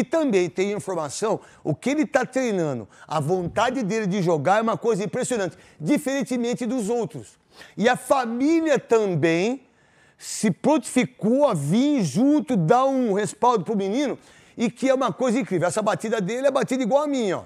que também tem informação, o que ele está treinando, a vontade dele de jogar é uma coisa impressionante, diferentemente dos outros. E a família também se prontificou a vir junto, dar um respaldo para o menino, e que é uma coisa incrível. Essa batida dele é batida igual a minha, ó.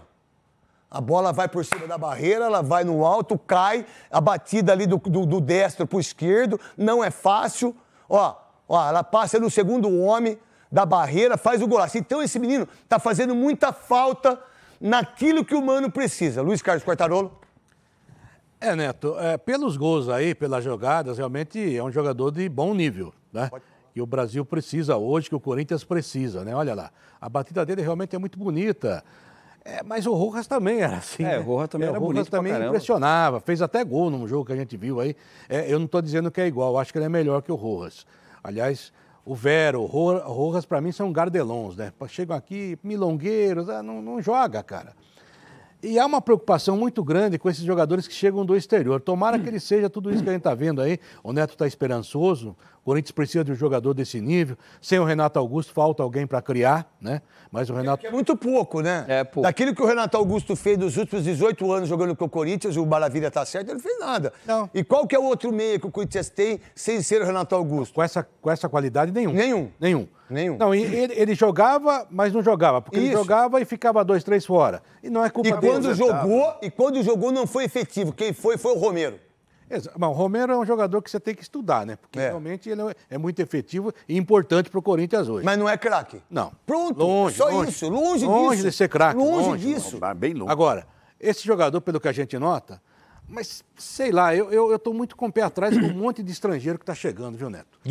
A bola vai por cima da barreira, ela vai no alto, cai, a batida ali do, do, do destro para o esquerdo, não é fácil. Ó, ó, ela passa no segundo homem, da barreira, faz o golaço. Então esse menino está fazendo muita falta naquilo que o Mano precisa. Luiz Carlos Quartarolo. É, Neto, é, pelos gols aí, pelas jogadas, realmente é um jogador de bom nível, né? Que o Brasil precisa hoje, que o Corinthians precisa, né? Olha lá, a batida dele realmente é muito bonita. É, mas o Rojas também era assim. É, né? o Rojas também é, era, o bonito também impressionava. Fez até gol num jogo que a gente viu aí. É, eu não estou dizendo que é igual, acho que ele é melhor que o Rojas. Aliás, o Vero, o Rojas, para mim, são gardelons, né? Chegam aqui, milongueiros, ah, não, não joga, cara. E há uma preocupação muito grande com esses jogadores que chegam do exterior. Tomara que ele seja tudo isso que a gente está vendo aí. O Neto está esperançoso. O Corinthians precisa de um jogador desse nível. Sem o Renato Augusto, falta alguém para criar, né? Mas o Renato. É, é muito pouco, né? É pouco. Daquilo que o Renato Augusto fez nos últimos 18 anos jogando com o Corinthians, o Maravilha tá certo, ele não fez nada. Não. E qual que é o outro meio que o Corinthians tem sem ser o Renato Augusto? Com essa, com essa qualidade, nenhum. Nenhum. Nenhum. Nenhum. Não, ele, ele jogava, mas não jogava. Porque Isso. ele jogava e ficava dois, três fora. E não é culpa e dele. Quando jogou, e quando jogou não foi efetivo. Quem foi, foi o Romero. Exato. o Romero é um jogador que você tem que estudar, né? Porque é. realmente ele é, é muito efetivo e importante para o Corinthians hoje. Mas não é craque? Não. Pronto, longe, só longe, isso, longe, disso. Longe de ser craque. Longe, longe, disso. Não, bem longe. Agora, esse jogador, pelo que a gente nota, mas sei lá, eu estou muito com o pé atrás com um monte de estrangeiro que está chegando, viu, Neto?